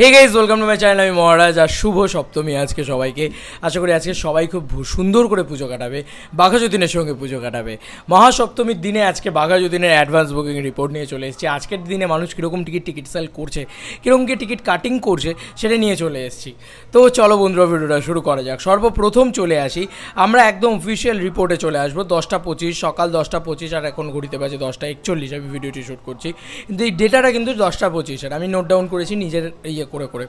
hey guys welcome to my channel আমি মহারাজ আর শুভ সপ্তমী আজকে সবাইকে আশা করি আজকে সবাই খুব সুন্দর করে পুজো কাটাবে বাঘাযতীনের সঙ্গে পুজো কাটাবে মহাসপ্তমীর দিনে আজকে বাঘাযতীনের অ্যাডভান্স বুকিং রিপোর্ট নিয়ে চলে এসেছি আজকের দিনে মানুষ কীরকম টিকিট টিকিট সেল করছে কীরকম কী টিকিট কাটিং করছে সেটা নিয়ে চলে এসেছি তো চলো বন্ধুরা ভিডিওটা শুরু করা যাক সর্বপ্রথম চলে আসি আমরা একদম অফিসিয়াল রিপোর্টে চলে আসবো দশটা পঁচিশ সকাল দশটা পঁচিশ আর এখন ঘুরিতে পারছি দশটা একচল্লিশ আমি ভিডিওটি শ্যুট করছি কিন্তু এই ডেটাটা কিন্তু দশটা পঁচিশ আর আমি নোট ডাউন করেছি নিজের ইয়ে これこれ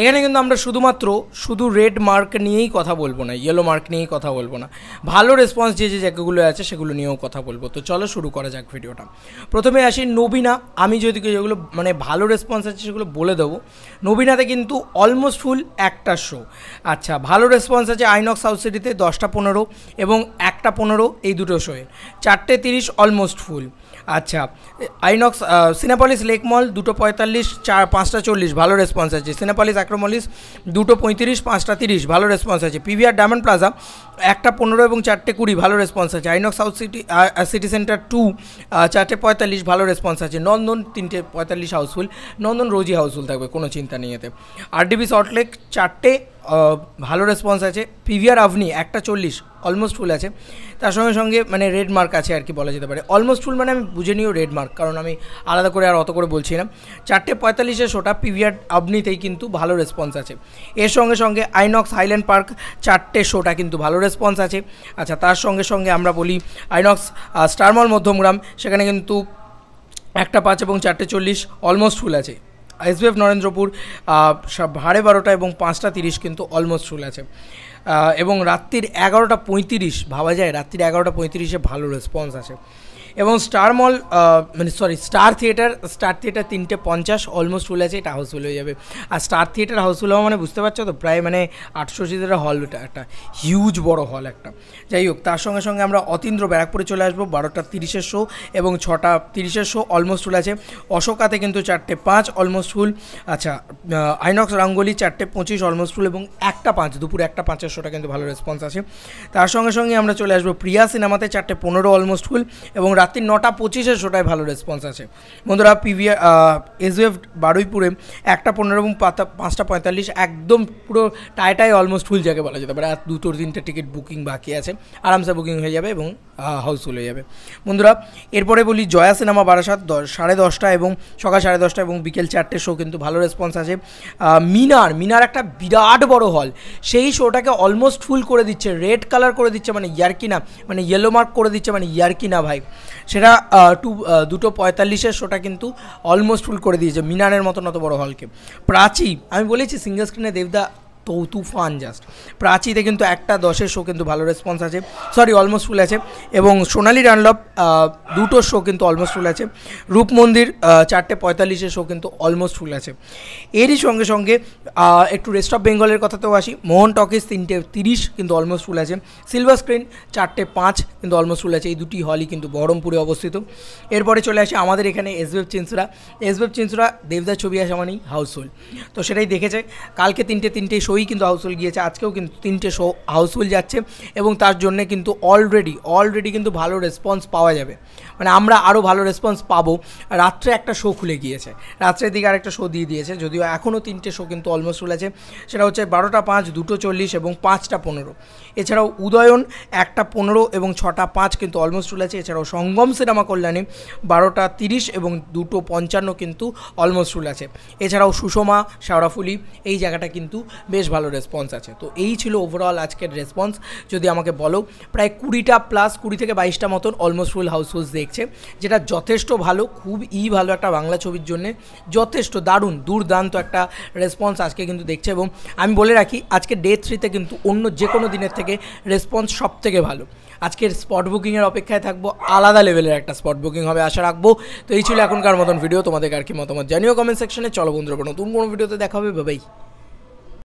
এখানে কিন্তু আমরা শুধুমাত্র শুধু রেড মার্ক নিয়েই কথা বলবো না ইয়েলো মার্ক নিয়েই কথা বলবো না ভালো রেসপন্স যে যে জায়গাগুলো আছে সেগুলো নিয়েও কথা বলবো তো চলো শুরু করা যাক ভিডিওটা প্রথমে আসি নবীনা আমি যদি যেগুলো মানে ভালো রেসপন্স আছে সেগুলো বলে দেবো নবীনাতে কিন্তু অলমোস্ট ফুল একটা শো আচ্ছা ভালো রেসপন্স আছে আইনক্স সাউথ সিটিতে দশটা পনেরো এবং একটা পনেরো এই দুটো শোয়ে চারটে তিরিশ অলমোস্ট ফুল আচ্ছা আইনক্স সিনেপলিস লেক মল দুটো পঁয়তাল্লিশ চার পাঁচটা চল্লিশ ভালো রেসপন্স আছে সিনেপলিস অ্যাক্রোমলিস দুটো পঁয়ত্রিশ পাঁচটা তিরিশ ভালো রেসপন্স আছে পিভিআর ডায়মন্ড প্লাজা একটা পনেরো এবং চারটে কুড়ি ভালো রেসপন্স আছে INOX South City City Centre two চারটে পঁয়তাল্লিশ ভালো রেসপন্স আছে নন্দন তিনটে পঁয়তাল্লিশ হাউসফুল নন্দন রোজি হাউসফুল থাকবে কোনো চিন্তা নেই এতে আরডিবি সল্টলেক চারটে ভালো রেসপন্স আছে পিভিআর আভনি একটা চল্লিশ অলমোস্ট ফুল আছে তার সঙ্গে সঙ্গে মানে রেড মার্ক আছে আর কি বলা যেতে পারে অলমোস্ট ফুল মানে আমি বুঝে নিও রেড মার্ক কারণ আমি আলাদা করে আর অত করে বলছি না চারটে পঁয়তাল্লিশে শোটা পিভিআর আবনিতেই কিন্তু ভালো রেসপন্স আছে এর সঙ্গে সঙ্গে আইনক্স হাইল্যান্ড পার্ক চারটে শোটা কিন্তু ভালো রেসপন্স আছে আচ্ছা তার সঙ্গে সঙ্গে আমরা বলি আইনক্স স্টারমল মধ্যমগ্রাম সেখানে কিন্তু একটা পাঁচ এবং চারটে চল্লিশ অলমোস্ট ফুল আছে বিএফ নরেন্দ্রপুর সাড়ে বারোটা এবং পাঁচটা তিরিশ কিন্তু অলমোস্ট চলে আছে এবং রাত্রির এগারোটা পঁয়ত্রিশ ভাবা যায় রাত্রির এগারোটা পঁয়ত্রিশে ভালো রেসপন্স আছে এবং স্টার মল মানে sorry Star Theatre Star Theatre তিনটে পঞ্চাশ অলমোস্ট ফুল আছে এটা হাউসফুল হয়ে যাবে আর স্টার থিয়েটার হাউসফুল হওয়া মানে বুঝতে পারছো তো প্রায় মানে আটশো সিটের হল এটা একটা হিউজ বড় হল একটা যাই হোক তার সঙ্গে সঙ্গে আমরা অতীন্দ্র ব্যারাকপুরে চলে আসবো বারোটা তিরিশের শো এবং ছটা তিরিশের শো অলমোস্ট ফুল আছে অশোকাতে কিন্তু চারটে পাঁচ অলমোস্ট ফুল আচ্ছা আইনক্স রাঙ্গলি চারটে পঁচিশ অলমোস্ট ফুল এবং একটা পাঁচ দুপুরে একটা পাঁচের শোটা কিন্তু ভালো রেসপন্স আছে তার সঙ্গে সঙ্গে আমরা চলে আসবো প্রিয়া সিনেমাতে চারটে পনেরো অলমোস্ট ফুল এবং রাত রাত্রি নটা পঁচিশে শোটায় ভালো রেসপন্স আছে বন্ধুরা পিভিআর এসএফ বারুইপুরে একটা পনেরো এবং পাঁচটা পঁয়তাল্লিশ একদম পুরো টাই অলমোস্ট ফুল জায়গায় বলা যেতে পারে আর দুটোর তিনটে টিকিট বুকিং বাকি আছে আরামসে বুকিং হয়ে যাবে এবং হাউসফুল হয়ে যাবে বন্ধুরা এরপরে বলি জয়া সিনেমা বারাসাত দশ সাড়ে দশটা এবং সকাল সাড়ে দশটা এবং বিকেল চারটে শো কিন্তু ভালো রেসপন্স আছে মিনার মিনার একটা বিরাট বড় হল সেই শোটাকে অলমোস্ট ফুল করে দিচ্ছে রেড কালার করে দিচ্ছে মানে ইয়ারকিনা মানে ইয়েলো মার্ক করে দিচ্ছে মানে ইয়ারকিনা ভাই সেটা টু দুটো পঁয়তাল্লিশের শোটা কিন্তু অলমোস্ট ফুল করে দিয়েছে মিনারের মতন অত বড় হলকে প্রাচী আমি বলেছি সিঙ্গেল স্ক্রিনে দেবদা তো তুফান জাস্ট প্রাচীতে কিন্তু একটা দশের শো কিন্তু ভালো রেসপন্স আছে সরি অলমোস্ট ফুল আছে এবং সোনালি ডানলপ দুটো শো কিন্তু অলমোস্ট ফুল আছে রূপমন্দির চারটে পঁয়তাল্লিশের শো কিন্তু অলমোস্ট ফুল আছে এরই সঙ্গে সঙ্গে একটু রেস্ট অফ বেঙ্গলের কথাতেও আসি মোহন টকিস তিনটে তিরিশ কিন্তু অলমোস্ট ফুল আছে সিলভার স্ক্রিন চারটে পাঁচ কিন্তু অলমোস্ট ফুল আছে এই দুটি হলই কিন্তু বহরমপুরে অবস্থিত এরপরে চলে আসে আমাদের এখানে এসবেব চিন্সরা এসবেব চিন্সরা দেবদার ছবি আসা মানেই হাউসহোল্ড তো সেটাই দেখেছে কালকে তিনটে তিনটেই শোই শোই কিন্তু হাউসফুল গিয়েছে আজকেও কিন্তু তিনটে শো হাউসফুল যাচ্ছে এবং তার জন্যে কিন্তু অলরেডি অলরেডি কিন্তু ভালো রেসপন্স পাওয়া যাবে মানে আমরা আরও ভালো রেসপন্স পাবো রাত্রে একটা শো খুলে গিয়েছে রাত্রের দিকে আরেকটা শো দিয়ে দিয়েছে যদিও এখনও তিনটে শো কিন্তু অলমোস্ট আছে সেটা হচ্ছে বারোটা পাঁচ দুটো চল্লিশ এবং পাঁচটা পনেরো এছাড়াও উদয়ন একটা পনেরো এবং ছটা পাঁচ কিন্তু অলমোস্ট আছে এছাড়াও সঙ্গম সিনেমা কল্যাণে বারোটা তিরিশ এবং দুটো পঞ্চান্ন কিন্তু অলমোস্ট চুল আছে এছাড়াও সুষমা শাওরাফুলি এই জায়গাটা কিন্তু বেশ ভালো রেসপন্স আছে তো এই ছিল ওভারঅল আজকের রেসপন্স যদি আমাকে বলো প্রায় কুড়িটা প্লাস কুড়ি থেকে বাইশটা মতন অলমোস্ট ফুল হাউসফুলস দেখছে যেটা যথেষ্ট ভালো খুবই ভালো একটা বাংলা ছবির জন্যে যথেষ্ট দারুণ দুর্দান্ত একটা রেসপন্স আজকে কিন্তু দেখছে এবং আমি বলে রাখি আজকে ডে থ্রিতে কিন্তু অন্য যে কোনো দিনের থেকে রেসপন্স সব থেকে ভালো আজকের স্পট বুকিংয়ের অপেক্ষায় থাকবো আলাদা লেভেলের একটা স্পট বুকিং হবে আশা রাখবো তো এই ছিল এখনকার মতন ভিডিও তোমাদের আর কি মতামত জানিও কমেন্ট সেকশনে চলো বন্ধুরা নতুন কোনো ভিডিওতে দেখা হবে ভাবেই